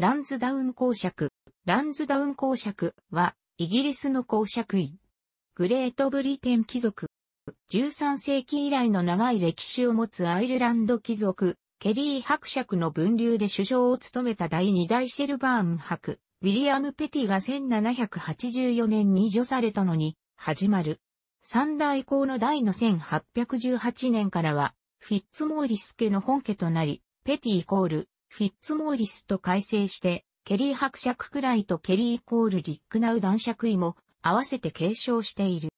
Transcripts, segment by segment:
ランズダウン公爵。ランズダウン公爵は、イギリスの公爵位。グレートブリテン貴族。13世紀以来の長い歴史を持つアイルランド貴族、ケリー伯爵の分流で首相を務めた第2代シェルバーン伯、ウィリアム・ペティが1784年に除されたのに、始まる。三代公の代の1818年からは、フィッツモーリス家の本家となり、ペティイコール、フィッツモーリスと改正して、ケリー伯爵くらいとケリーイコールリックナウ男爵位も合わせて継承している。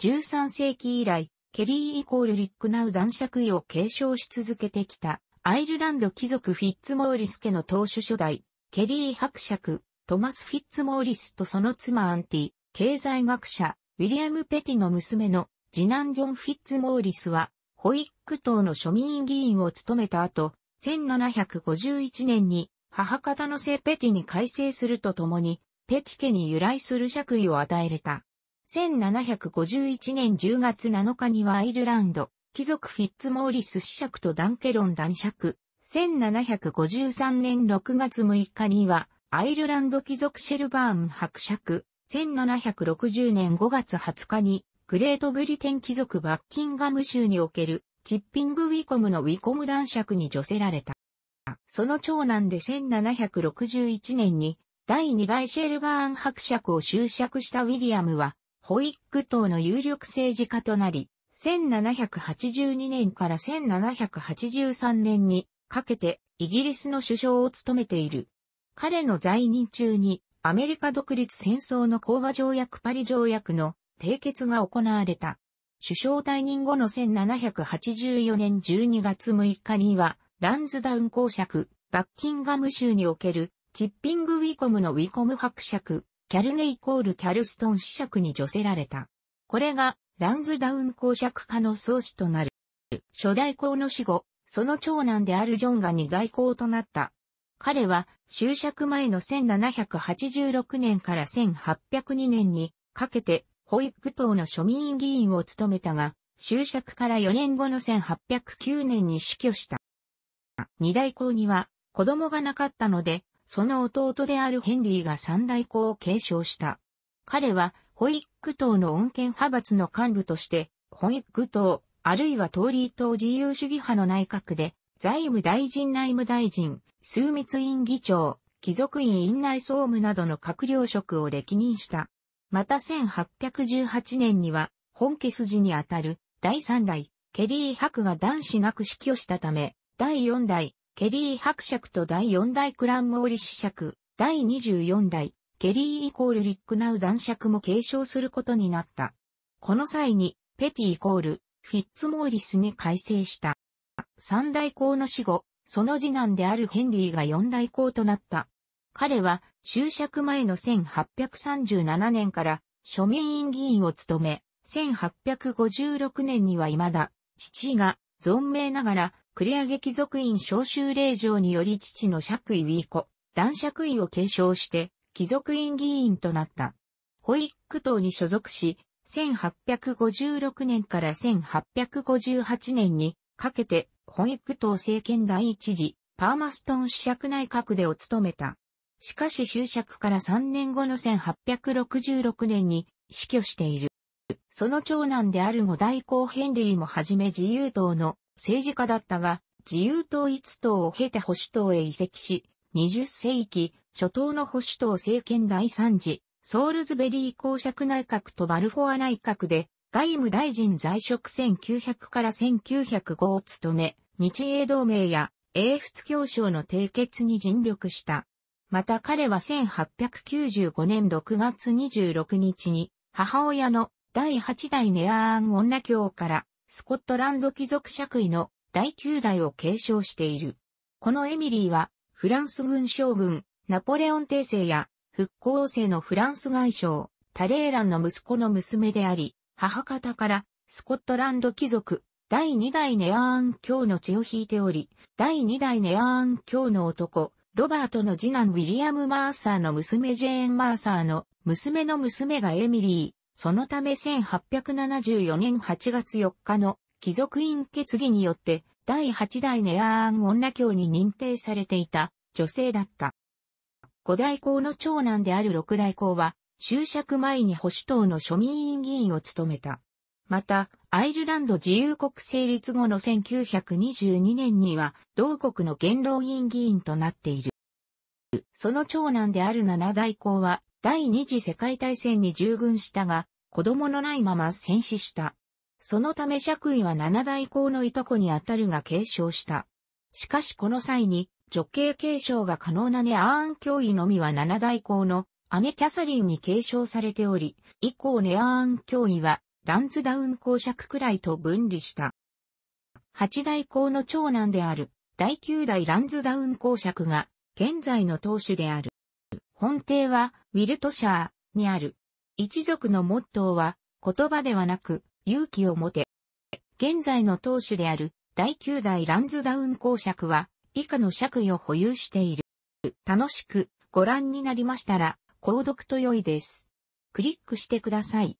13世紀以来、ケリーイコールリックナウ男爵位を継承し続けてきた、アイルランド貴族フィッツモーリス家の当主初代、ケリー伯爵、トマス・フィッツモーリスとその妻アンティ、経済学者、ウィリアム・ペティの娘の次男ジョン・フィッツモーリスは、ホイック党の庶民議員を務めた後、1751年に母方の聖ペティに改正するとともに、ペティ家に由来する爵位を与えれた。1751年10月7日にはアイルランド、貴族フィッツモーリス子爵とダンケロン男爵。1753年6月6日には、アイルランド貴族シェルバーン伯爵。1760年5月20日に、グレートブリテン貴族バッキンガム州におけるチッピング・ウィコムのウィコム男爵に助せられた。その長男で1761年に第2代シェルバーン伯爵を執職したウィリアムは、ホイック党の有力政治家となり、1782年から1783年にかけてイギリスの首相を務めている。彼の在任中にアメリカ独立戦争の講和条約パリ条約の締結が行われた。首相退任後の1784年12月6日には、ランズダウン公爵、バッキンガム州における、チッピングウィコムのウィコム伯爵、キャルネイコールキャルストン子爵に除せられた。これが、ランズダウン公爵家の創始となる。初代公の死後、その長男であるジョンが二代公となった。彼は、就職前の1786年から1802年にかけて、保育党の庶民議員を務めたが、就職から4年後の1809年に死去した。二代公には子供がなかったので、その弟であるヘンリーが三代公を継承した。彼は保育党の恩恵派閥の幹部として、保育党、あるいは通り党自由主義派の内閣で、財務大臣内務大臣、枢密院議長、貴族院院内総務などの閣僚職を歴任した。また1818年には、本家筋にあたる第3代、ケリー伯が男子なく死去したため、第4代、ケリー伯爵と第4代クランモーリス爵、第24代、ケリーイコールリックナウ男爵も継承することになった。この際に、ペティイコール、フィッツモーリスに改正した。三代公の死後、その次男であるヘンリーが四代公となった。彼は就職前の1837年から庶民院議員を務め、1856年には未だ、父が存命ながら、繰上貴族院召集令状により父の爵位以降、男爵位を継承して、貴族院議員となった。保育党に所属し、1856年から1858年にかけて、保育党政権第一次、パーマストン試釈内閣でを務めた。しかし終着から3年後の1866年に死去している。その長男である五代公ヘンリーもはじめ自由党の政治家だったが、自由党一党を経て保守党へ移籍し、20世紀初頭の保守党政権第3次、ソールズベリー公爵内閣とバルフォア内閣で、外務大臣在職1900から1905を務め、日英同盟や英仏協商の締結に尽力した。また彼は1895年6月26日に母親の第8代ネアーン女教からスコットランド貴族爵位の第9代を継承している。このエミリーはフランス軍将軍ナポレオン帝政や復興政のフランス外相タレーランの息子の娘であり、母方からスコットランド貴族第2代ネアーン教の血を引いており、第2代ネアーン教の男ロバートの次男ウィリアム・マーサーの娘ジェーン・マーサーの娘の娘がエミリー。そのため1874年8月4日の貴族院決議によって第8代ネアーン女教に認定されていた女性だった。五代公の長男である六代公は、就職前に保守党の庶民委員議員を務めた。また、アイルランド自由国成立後の1922年には、同国の元老院議員となっている。その長男である七代公は、第二次世界大戦に従軍したが、子供のないまま戦死した。そのため爵位は七代公のいとこにあたるが継承した。しかしこの際に、女系継承が可能なネアーン教位のみは七代公の姉キャサリンに継承されており、以降ネアーン教位はランズダウン公爵くらいと分離した。八代公の長男である、第九代ランズダウン公爵が、現在の当主である。本邸は、ウィルトシャーにある。一族のモットーは、言葉ではなく、勇気を持て。現在の当主である、第九代ランズダウン公爵は、以下の爵位を保有している。楽しくご覧になりましたら、購読と良いです。クリックしてください。